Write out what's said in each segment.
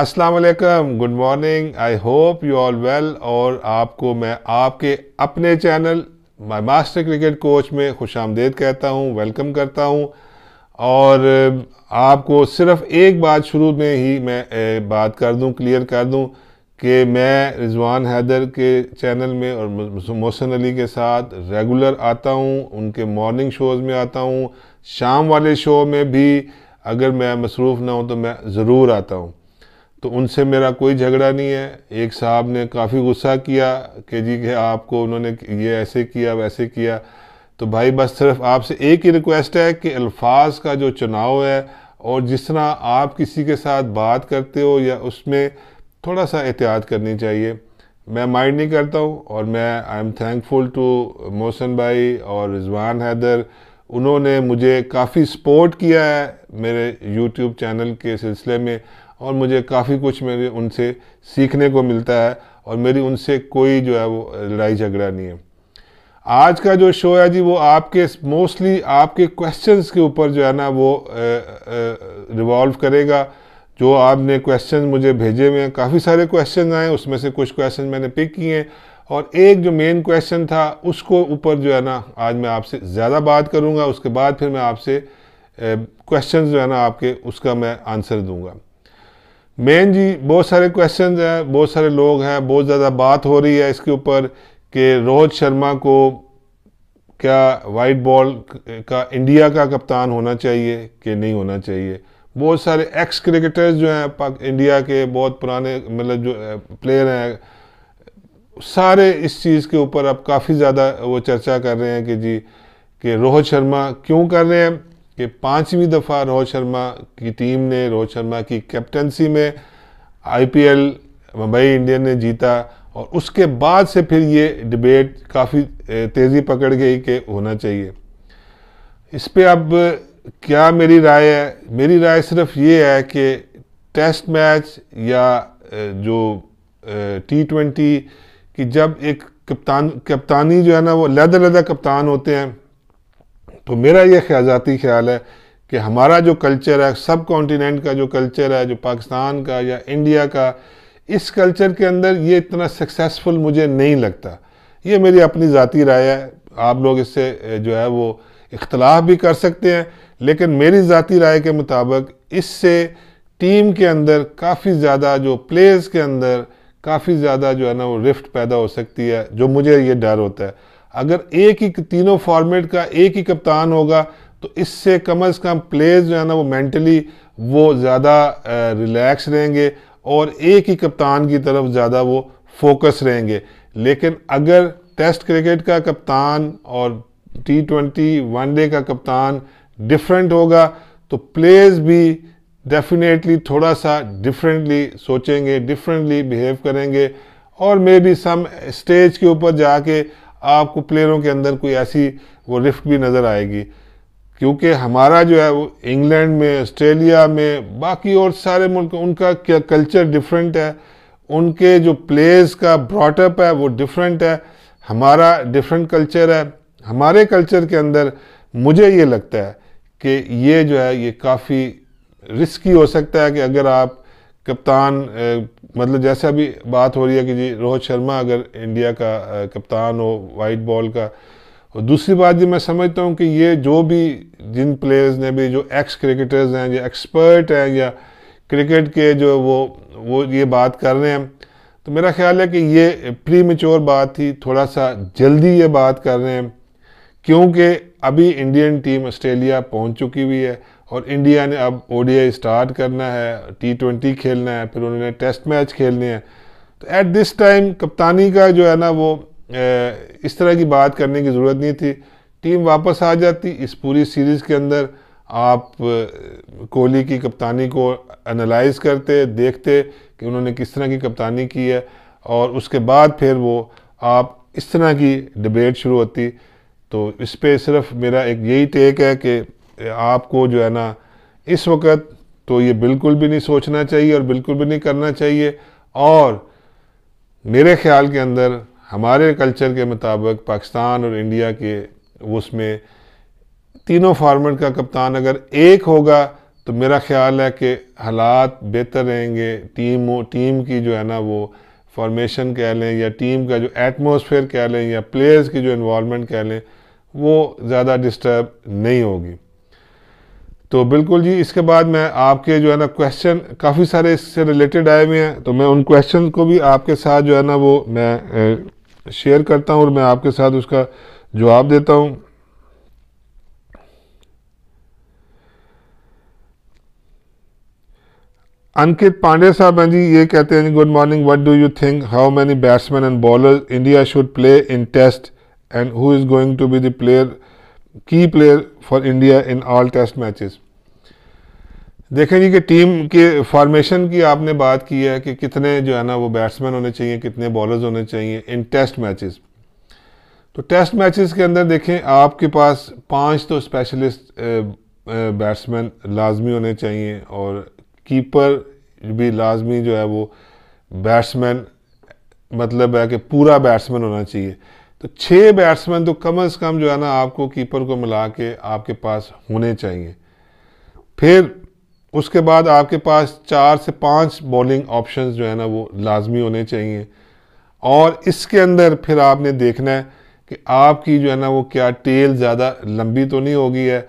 अस्सलाम वालेकुम good morning I hope you all well और आपको मैं आपके अपने channel my master cricket coach में खुश आमदेद कहता हूँ वेलकम करता हूँ और आपको सिर्फ एक बात शुरू में ही मैं बात कर दूँ क्लियर कर दूँ कि मैं रिजवान हैदर के चैनल में और मोहसन अली के साथ रेगुलर आता हूँ उनके मॉर्निंग शोज़ में आता हूँ शाम वाले शो में भी अगर मैं मसरूफ़ ना हूँ तो मैं ज़रूर आता हूँ तो उनसे मेरा कोई झगड़ा नहीं है एक साहब ने काफ़ी गुस्सा किया कि जी के आपको उन्होंने ये ऐसे किया वैसे किया तो भाई बस सिर्फ आपसे एक ही रिक्वेस्ट है कि अल्फाज का जो चुनाव है और जिस तरह आप किसी के साथ बात करते हो या उसमें थोड़ा सा एहतियात करनी चाहिए मैं माइंड नहीं करता हूँ और मैं I am thankful to Mohsin भाई और रिजवान हैदर उन्होंने मुझे काफ़ी सपोर्ट किया है मेरे यूट्यूब चैनल के सिलसिले में और मुझे काफ़ी कुछ मेरे उनसे सीखने को मिलता है और मेरी उनसे कोई जो है वो लड़ाई झगड़ा नहीं है आज का जो शो है जी वो आपके मोस्टली आपके क्वेश्चंस के ऊपर जो है ना वो रिवॉल्व करेगा जो आपने क्वेश्चन मुझे भेजे हुए हैं काफ़ी सारे क्वेश्चन आए उसमें से कुछ क्वेश्चन मैंने पिक किए हैं और एक जो मेन क्वेश्चन था उसको ऊपर जो है ना आज मैं आपसे ज़्यादा बात करूँगा उसके बाद फिर मैं आपसे क्वेश्चन जो है ना आपके उसका मैं आंसर दूँगा मेन जी बहुत सारे क्वेश्चन हैं बहुत सारे लोग हैं बहुत ज़्यादा बात हो रही है इसके ऊपर कि रोहित शर्मा को क्या वाइट बॉल का इंडिया का कप्तान होना चाहिए कि नहीं होना चाहिए बहुत सारे एक्स क्रिकेटर्स जो हैं इंडिया के बहुत पुराने मतलब जो प्लेयर हैं सारे इस चीज़ के ऊपर अब काफ़ी ज़्यादा वो चर्चा कर रहे हैं कि जी कि रोहित शर्मा क्यों कर रहे हैं कि पांचवी दफ़ा रोहित शर्मा की टीम ने रोहित शर्मा की कैप्टनसी में आईपीएल मुंबई इंडियन ने जीता और उसके बाद से फिर ये डिबेट काफ़ी तेज़ी पकड़ गई कि होना चाहिए इस पर अब क्या मेरी राय है मेरी राय सिर्फ ये है कि टेस्ट मैच या जो टी ट्वेंटी की जब एक कप्तान कप्तानी जो है ना वो लहदा लहदा कप्तान होते हैं तो मेरा ये ख्याजाती ख्याल है कि हमारा जो कल्चर है सब कॉन्टीनेंट का जो कल्चर है जो पाकिस्तान का या इंडिया का इस कल्चर के अंदर ये इतना सक्सेसफुल मुझे नहीं लगता ये मेरी अपनी ज़ाती राय है आप लोग इससे जो है वो इख्तलाफ भी कर सकते हैं लेकिन मेरी ज़ाती राय के मुताबिक इससे टीम के अंदर काफ़ी ज़्यादा जो प्लेयर्स के अंदर काफ़ी ज़्यादा जो है ना वो रिफ्ट पैदा हो सकती है जो मुझे ये डर होता है अगर एक ही तीनों फॉर्मेट का एक ही कप्तान होगा तो इससे कम अज़ कम प्लेयर्स जो है ना वो मेंटली वो ज़्यादा रिलैक्स रहेंगे और एक ही कप्तान की तरफ ज़्यादा वो फोकस रहेंगे लेकिन अगर टेस्ट क्रिकेट का कप्तान और टी ट्वेंटी वनडे का कप्तान डिफरेंट होगा तो प्लेयर्स भी डेफिनेटली थोड़ा सा डिफरेंटली सोचेंगे डिफरेंटली बिहेव करेंगे और मे बी सम स्टेज के ऊपर जाके आपको प्लेयरों के अंदर कोई ऐसी वो रिफ्ट भी नज़र आएगी क्योंकि हमारा जो है वो इंग्लैंड में ऑस्ट्रेलिया में बाकी और सारे मुल्क उनका क्या कल्चर डिफरेंट है उनके जो प्लेयर्स का ब्रॉटअप है वो डिफरेंट है हमारा डिफरेंट कल्चर है हमारे कल्चर के अंदर मुझे ये लगता है कि ये जो है ये काफ़ी रिस्की हो सकता है कि अगर आप कप्तान मतलब जैसे अभी बात हो रही है कि जी रोहित शर्मा अगर इंडिया का कप्तान हो वाइट बॉल का और दूसरी बात जी मैं समझता हूँ कि ये जो भी जिन प्लेयर्स ने भी जो एक्स क्रिकेटर्स हैं या एक्सपर्ट हैं या क्रिकेट के जो वो वो ये बात कर रहे हैं तो मेरा ख्याल है कि ये प्री मेच्योर बात थी थोड़ा सा जल्दी ये बात कर रहे हैं क्योंकि अभी इंडियन टीम ऑस्ट्रेलिया पहुंच चुकी हुई है और इंडिया ने अब ओडीआई स्टार्ट करना है टी ट्वेंटी खेलना है फिर उन्होंने टेस्ट मैच खेलने हैं तो एट दिस टाइम कप्तानी का जो है ना वो इस तरह की बात करने की ज़रूरत नहीं थी टीम वापस आ जाती इस पूरी सीरीज़ के अंदर आप कोहली की कप्तानी को एनालाइज करते देखते कि उन्होंने किस तरह की कप्तानी की है और उसके बाद फिर वो आप इस तरह की डिबेट शुरू होती तो इस पर सिर्फ मेरा एक यही टेक है कि आपको जो है ना इस वक्त तो ये बिल्कुल भी नहीं सोचना चाहिए और बिल्कुल भी नहीं करना चाहिए और मेरे ख्याल के अंदर हमारे कल्चर के मुताबिक पाकिस्तान और इंडिया के उसमें तीनों फार्मेट का कप्तान अगर एक होगा तो मेरा ख्याल है कि हालात बेहतर रहेंगे टीम टीम की जो है ना वो फॉर्मेशन कह लें या टीम का जो एटमोसफेयर कह लें या प्लेयर्स की जो इन्वॉलमेंट कह लें वो ज़्यादा डिस्टर्ब नहीं होगी तो बिल्कुल जी इसके बाद मैं आपके जो है ना क्वेश्चन काफ़ी सारे इससे रिलेटेड आए हुए हैं तो मैं उन क्वेश्चन को भी आपके साथ जो है ना वो मैं शेयर करता हूँ और मैं आपके साथ उसका जवाब देता हूँ अंकित पांडे साहब हैं जी ये कहते हैं good morning what do you think how many batsman and bowler India should play in test and who is going to be the player key player for India in all test matches देखें जी कि team के formation की आपने बात की है कि कितने जो है ना वो बैट्समैन होने चाहिए कितने बॉलर्स होने चाहिए इन टेस्ट मैचेस तो टेस्ट मैचेस के अंदर देखें आपके पास पांच तो स्पेशलिस्ट बैट्समैन लाजमी होने चाहिए और कीपर भी लाजमी जो है वो बैट्समैन मतलब है कि पूरा बैट्समैन होना चाहिए तो छः बैट्समैन तो कम से कम जो है ना आपको कीपर को मिला के आपके पास होने चाहिए फिर उसके बाद आपके पास चार से पांच बॉलिंग ऑप्शंस जो है ना वो लाजमी होने चाहिए और इसके अंदर फिर आपने देखना है कि आपकी जो है ना वो क्या टेल ज़्यादा लंबी तो नहीं होगी है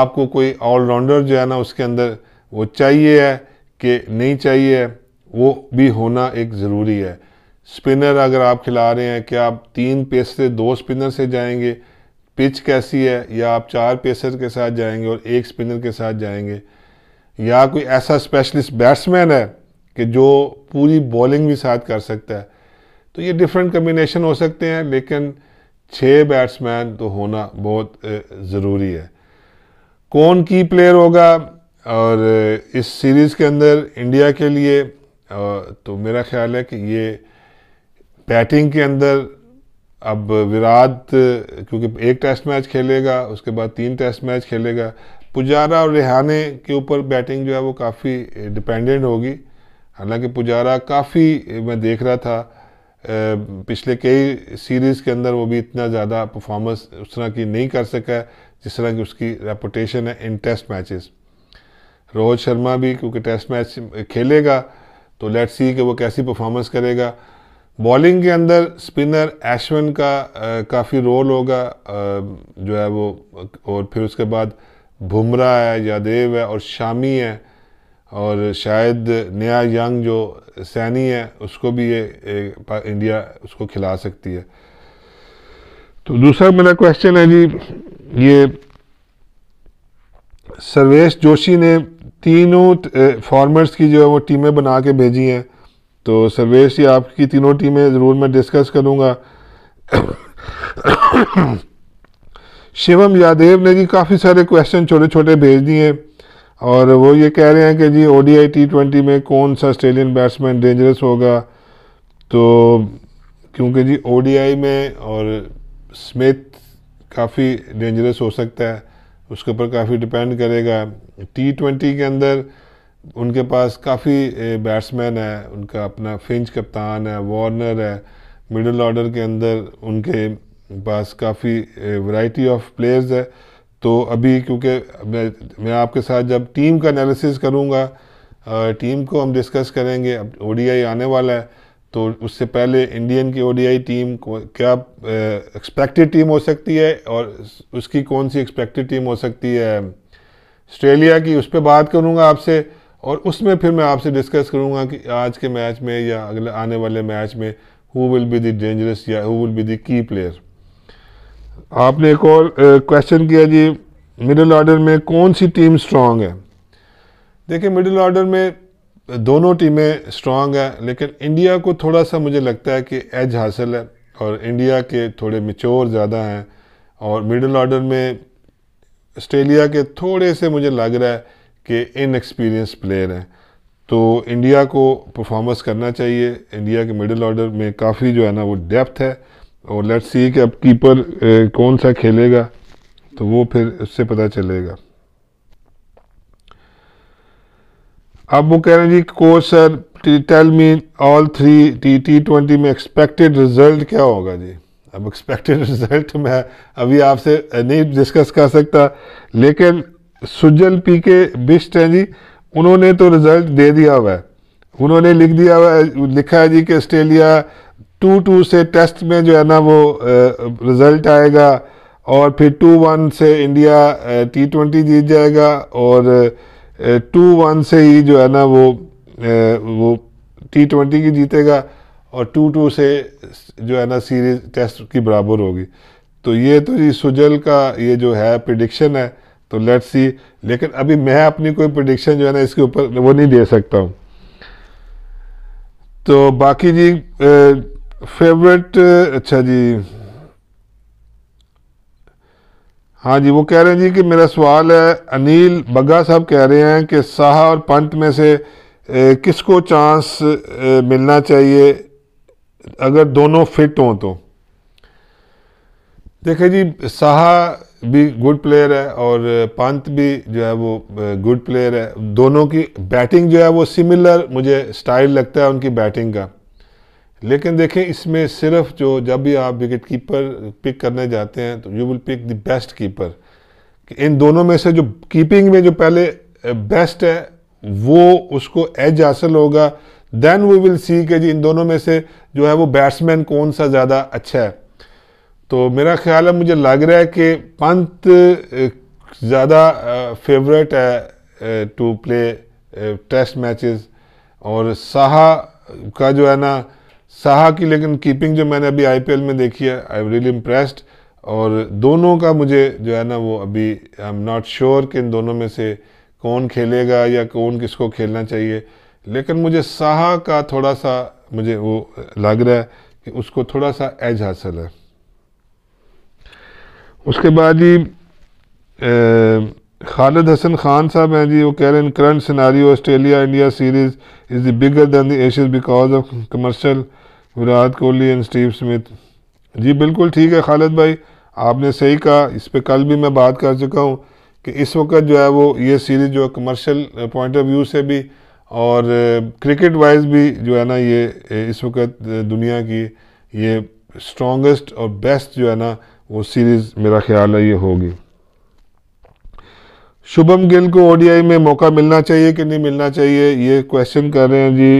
आपको कोई ऑलराउंडर जो है ना उसके अंदर वो चाहिए है कि नहीं चाहिए है वो भी होना एक ज़रूरी है स्पिनर अगर आप खिला रहे हैं कि आप तीन पेस से दो स्पिनर से जाएंगे पिच कैसी है या आप चार पेसर के साथ जाएंगे और एक स्पिनर के साथ जाएंगे या कोई ऐसा स्पेशलिस्ट बैट्समैन है कि जो पूरी बॉलिंग भी साथ कर सकता है तो ये डिफरेंट कम्बिनेशन हो सकते हैं लेकिन छः बैट्समैन तो होना बहुत ज़रूरी है कौन की प्लेयर होगा और इस सीरीज़ के अंदर इंडिया के लिए तो मेरा ख्याल है कि ये बैटिंग के अंदर अब विराट क्योंकि एक टेस्ट मैच खेलेगा उसके बाद तीन टेस्ट मैच खेलेगा पुजारा और रिहाने के ऊपर बैटिंग जो है वो काफ़ी डिपेंडेंट होगी हालांकि पुजारा काफ़ी मैं देख रहा था पिछले कई सीरीज़ के अंदर वो भी इतना ज़्यादा परफॉर्मेंस उस तरह की नहीं कर सका है जिस तरह की उसकी रेपुटेशन है in test matches Rohit Sharma भी क्योंकि टेस्ट मैच खेलेगा तो लेट्स सी कि वो कैसी परफॉर्मेंस करेगा बॉलिंग के अंदर स्पिनर एशवन का काफ़ी रोल होगा जो है वो और फिर उसके बाद भुमरा है यादेव है और शामी है और शायद नया यंग जो सैनी है उसको भी ये इंडिया उसको खिला सकती है तो दूसरा मेरा क्वेश्चन है जी ये सर्वेश जोशी ने तीनों फॉर्मर्स की जो है वो टीमें बना के भेजी हैं तो सर्वेश जी आपकी तीनों टीमें ज़रूर मैं डिस्कस करूँगा शिवम यादेव ने जी काफ़ी सारे क्वेश्चन छोटे छोटे भेज दिए और वो ये कह रहे हैं कि जी ओ डी टी ट्वेंटी में कौन सा ऑस्ट्रेलियन बैट्समैन डेंजरस होगा तो क्योंकि जी ओ में और स्मिथ काफ़ी डेंजरस हो सकता है उसके ऊपर काफ़ी डिपेंड करेगा टी ट्वेंटी के अंदर उनके पास काफ़ी बैट्समैन है उनका अपना फिंच कप्तान है वार्नर है मिडल ऑर्डर के अंदर उनके पास काफ़ी वैरायटी ऑफ प्लेयर्स है तो अभी क्योंकि मैं, मैं आपके साथ जब टीम का एनालिसिस करूँगा टीम को हम डिस्कस करेंगे अब ओडीआई आने वाला है तो उससे पहले इंडियन की ओडीआई टीम को क्या एक्सपेक्टेड टीम हो सकती है और उसकी कौन सी एक्सपेक्टेड टीम हो सकती है ऑस्ट्रेलिया की उस पर बात करूँगा आपसे और उसमें फिर मैं आपसे डिस्कस करूँगा कि आज के मैच में या अगले आने वाले मैच में who will be the dangerous या who will be the key player आपने एक और क्वेश्चन किया जी मिडिल ऑर्डर में कौन सी टीम स्ट्रांग है देखिए मिडिल ऑर्डर में दोनों टीमें स्ट्रांग है लेकिन इंडिया को थोड़ा सा मुझे लगता है कि एज हासिल है और इंडिया के थोड़े मिच्योर ज़्यादा हैं और मिडिल ऑर्डर में ऑस्ट्रेलिया के थोड़े से मुझे लग रहा है कि इनएक्सपीरियंस प्लेयर हैं तो इंडिया को परफॉर्मेंस करना चाहिए इंडिया के मिडिल ऑर्डर में काफ़ी जो है ना वो डेप्थ है और लेट्स सी कि अब कीपर कौन सा खेलेगा तो वो फिर उससे पता चलेगा अब वो कह रहे हैं जी coach sir tell me all three T T twenty में एक्सपेक्टेड रिजल्ट क्या होगा जी अब एक्सपेक्टेड रिजल्ट मैं अभी आपसे नहीं डिस्कस कर सकता लेकिन सुजल पी के बिस्ट हैं जी उन्होंने तो रिज़ल्ट दे दिया हुआ है उन्होंने लिख दिया हुआ है लिखा है जी कि ऑस्ट्रेलिया टू टू से टेस्ट में जो है ना वो रिज़ल्ट आएगा और फिर टू वन से इंडिया टी ट्वेंटी जीत जाएगा और टू वन से ही जो है ना वो वो टी ट्वेंटी की जीतेगा और टू टू से जो है ना सीरीज टेस्ट की बराबर होगी तो ये तो जी सुजल का ये जो है प्रडिक्शन है तो लेट्स सी लेकिन अभी मैं अपनी कोई प्रडिक्शन जो है ना इसके ऊपर वो नहीं दे सकता हूँ तो बाकी जी फेवरेट अच्छा जी हाँ जी वो कह रहे हैं जी कि मेरा सवाल है अनिल बग्गा साहब कह रहे हैं कि साहा और पंत में से किसको चांस मिलना चाहिए अगर दोनों फिट हों तो देखिए जी साहा भी गुड प्लेयर है और पंत भी जो है वो गुड प्लेयर है दोनों की बैटिंग जो है वो सिमिलर मुझे स्टाइल लगता है उनकी बैटिंग का लेकिन देखें इसमें सिर्फ जो जब भी आप विकेट कीपर पिक करने जाते हैं तो you will pick the best keeper इन दोनों में से जो कीपिंग में जो पहले बेस्ट है वो उसको एज हासिल होगा देन वी विल सी के जी इन दोनों में से जो है वो बैट्समैन कौन सा ज़्यादा अच्छा है तो मेरा ख्याल है मुझे लग रहा है कि पंत ज़्यादा फेवरेट है टू प्ले टेस्ट मैचेस और साहा का जो है ना साहा की लेकिन कीपिंग जो मैंने अभी आईपीएल में देखी है आई एम रियली इम्प्रेस्ड और दोनों का मुझे जो है ना वो अभी आई एम नॉट श्योर कि इन दोनों में से कौन खेलेगा या कौन किसको खेलना चाहिए लेकिन मुझे साहा का थोड़ा सा मुझे वो लग रहा है कि उसको थोड़ा सा एज हासिल है उसके बाद जी खालिद हसन खान साहब हैं जी वो कह रहे हैं current scenario Australia India series is the bigger than the Ashes because of commercial Virat Kohli and Steve Smith जी बिल्कुल ठीक है खालिद भाई आपने सही कहा इस पर कल भी मैं बात कर चुका हूँ कि इस वक्त जो है वो ये सीरीज़ जो है कमर्शल पॉइंट ऑफ व्यू से भी और क्रिकेट वाइज भी जो है ना ये इस वक्त दुनिया की ये स्ट्रॉन्गेस्ट और बेस्ट जो है ना वो सीरीज़ मेरा ख्याल है ये होगी शुभम गिल को ओडीआई में मौका मिलना चाहिए कि नहीं मिलना चाहिए ये क्वेश्चन कर रहे हैं जी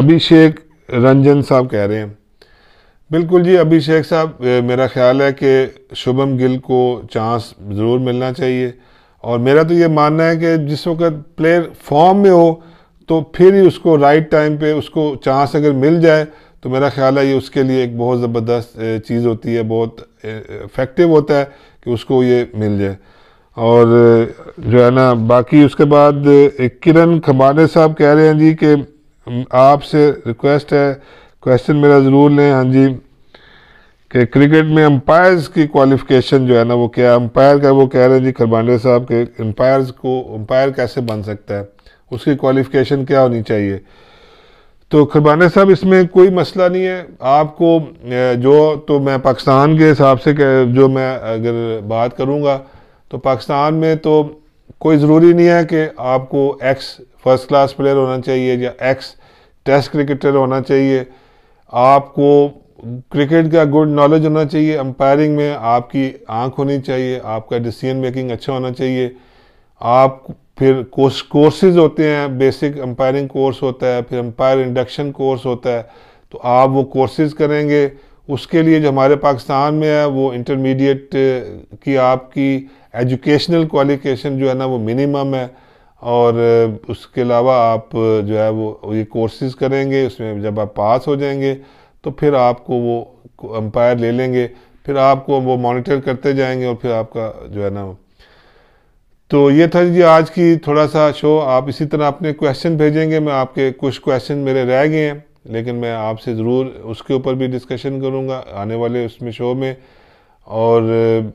अभिषेक रंजन साहब कह रहे हैं बिल्कुल जी अभिषेक साहब मेरा ख्याल है कि शुभम गिल को चांस ज़रूर मिलना चाहिए और मेरा तो ये मानना है कि जिस वक्त प्लेयर फॉर्म में हो तो फिर ही उसको राइट टाइम पे उसको चांस अगर मिल जाए तो मेरा ख्याल है ये उसके लिए एक बहुत ज़बरदस्त चीज़ होती है बहुत इफ़ेक्टिव होता है कि उसको ये मिल जाए और जो है ना बाकी उसके बाद एक किरण खमाने साहब कह रहे हैं जी कि आपसे रिक्वेस्ट है क्वेश्चन मेरा ज़रूर लें हाँ जी कि क्रिकेट में अंपायर्स की क्वालिफिकेशन जो है ना वो क्या अम्पायर का वो कह रहे हैं जी खरबांडे साहब के अंपायर्स को अंपायर कैसे बन सकता है उसकी क्वालिफिकेशन क्या होनी चाहिए तो खुरबाना साहब इसमें कोई मसला नहीं है आपको जो तो मैं पाकिस्तान के हिसाब से जो मैं अगर बात करूँगा तो पाकिस्तान में तो कोई ज़रूरी नहीं है कि आपको एक्स फर्स्ट क्लास प्लेयर होना चाहिए या एक्स टेस्ट क्रिकेटर होना चाहिए आपको क्रिकेट का गुड नॉलेज होना चाहिए अंपायरिंग में आपकी आंख होनी चाहिए आपका डिसीजन मेकिंग अच्छा होना चाहिए आप फिर कोर्स कोर्सेज होते हैं बेसिक अंपायरिंग कोर्स होता है फिर अंपायर इंडक्शन कोर्स होता है तो आप वो कोर्सेज करेंगे उसके लिए जो हमारे पाकिस्तान में है वो इंटरमीडिएट की आपकी एजुकेशनल क्वालिफिकेशन जो है ना वो मिनिमम है और उसके अलावा आप जो है वो ये कोर्सेज करेंगे उसमें जब आप पास हो जाएंगे तो फिर आपको वो अंपायर ले लेंगे फिर आपको वो मॉनिटर करते जाएंगे और फिर आपका जो है ना तो ये था जी आज की थोड़ा सा शो आप इसी तरह अपने क्वेश्चन भेजेंगे मैं आपके कुछ क्वेश्चन मेरे रह गए हैं लेकिन मैं आपसे ज़रूर उसके ऊपर भी डिस्कशन करूँगा आने वाले उसमें शो में और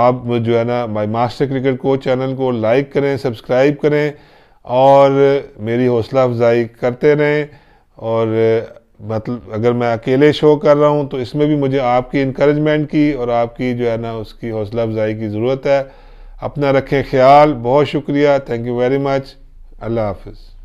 आप जो है ना my master cricket coach channel को लाइक करें सब्सक्राइब करें और मेरी हौसला अफजाई करते रहें और मतलब अगर मैं अकेले शो कर रहा हूँ तो इसमें भी मुझे आपकी इनक्रेजमेंट की और आपकी जो है ना उसकी हौसला अफजाई की ज़रूरत है अपना रखें ख्याल बहुत शुक्रिया थैंक यू वेरी मच अल्लाह हाफिज़